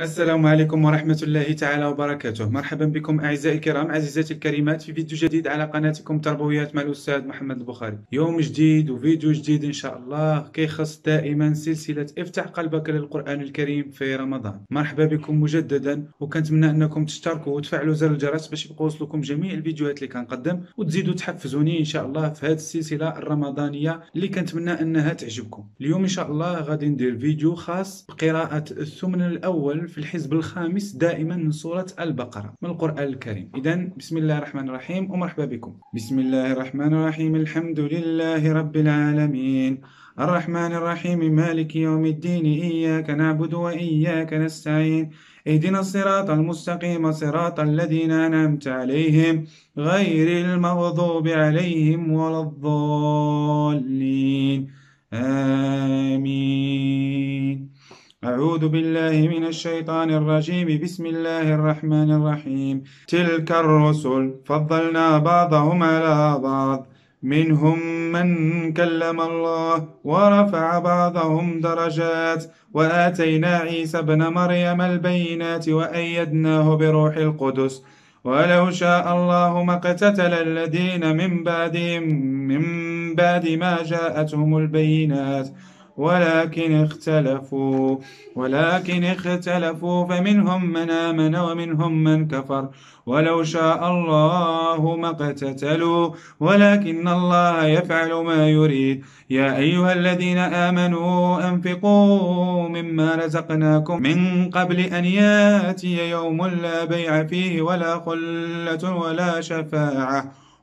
السلام عليكم ورحمة الله تعالى وبركاته مرحبا بكم أعزائي الكرام عزيزاتي الكريمات في فيديو جديد على قناتكم تربويات مع الأستاذ محمد البخاري يوم جديد وفيديو جديد إن شاء الله كيخص دائما سلسلة افتح قلبك للقرآن الكريم في رمضان مرحبا بكم مجددا وكنتمنى أنكم تشتركوا وتفعلوا زر الجرس باش يبقى يوصلكم جميع الفيديوهات اللي كنقدم وتزيدوا تحفزوني إن شاء الله في هذه السلسلة الرمضانية اللي كنتمنى أنها تعجبكم اليوم إن شاء الله غادي ندير فيديو خاص بقراءة الثمن الأول في الحزب الخامس دائما من سورة البقرة من القرآن الكريم إذا بسم الله الرحمن الرحيم ومرحبا بكم بسم الله الرحمن الرحيم الحمد لله رب العالمين الرحمن الرحيم مالك يوم الدين إياك نعبد وإياك نستعين اهدنا الصراط المستقيم صراط الذين أنعمت عليهم غير المغضوب عليهم ولا الضالين آمين أعوذ بالله من الشيطان الرجيم بسم الله الرحمن الرحيم تلك الرسل فضلنا بعضهم على بعض منهم من كلم الله ورفع بعضهم درجات وآتينا عيسى ابن مريم البينات وأيدناه بروح القدس ولو شاء الله ما اقتتل الذين من بعدهم من بعد ما جاءتهم البينات ولكن اختلفوا ولكن اختلفوا فمنهم من آمن ومنهم من كفر ولو شاء الله ما اقتتلوا ولكن الله يفعل ما يريد يا أيها الذين آمنوا أنفقوا مما رزقناكم من قبل أن ياتي يوم لا بيع فيه ولا خلة ولا شفاعة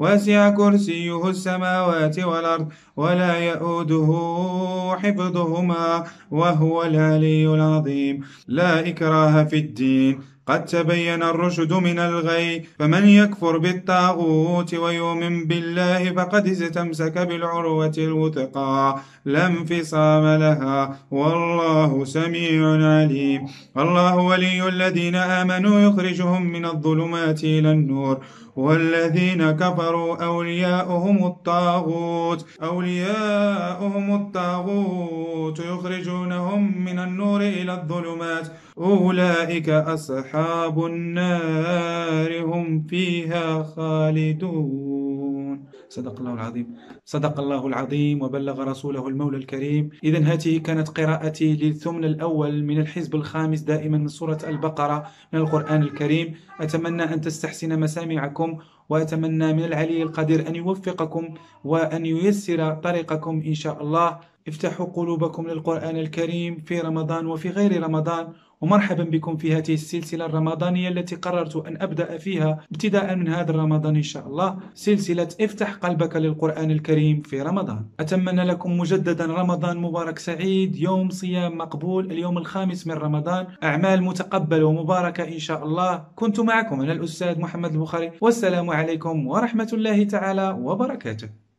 وسع كرسيه السماوات والأرض ولا يئوده حفظهما وهو العلي العظيم لا إكراه في الدين قد تبين الرشد من الغي فمن يكفر بالطاغوت ويؤمن بالله فقد استمسك بالعروة الوثقى لا انفصام لها والله سميع عليم الله ولي الذين آمنوا يخرجهم من الظلمات إلى النور والذين كفروا أولياؤهم الطاغوت أولياؤهم الطاغوت يخرجونهم من النور إلى الظلمات أولئك أصحاب أصحاب النار هم فيها خالدون صدق الله العظيم صدق الله العظيم وبلغ رسوله المولى الكريم إذا هذه كانت قراءتي للثمن الأول من الحزب الخامس دائما من سورة البقرة من القرآن الكريم أتمنى أن تستحسن مسامعكم وأتمنى من العلي القدير أن يوفقكم وأن ييسر طريقكم إن شاء الله افتحوا قلوبكم للقرآن الكريم في رمضان وفي غير رمضان ومرحبا بكم في هذه السلسلة الرمضانية التي قررت أن أبدأ فيها ابتداء من هذا رمضان إن شاء الله سلسلة افتح قلبك للقرآن الكريم في رمضان أتمنى لكم مجددا رمضان مبارك سعيد يوم صيام مقبول اليوم الخامس من رمضان أعمال متقبلة ومباركة إن شاء الله كنت معكم أنا الأستاذ محمد البخاري والسلام عليكم ورحمة الله تعالى وبركاته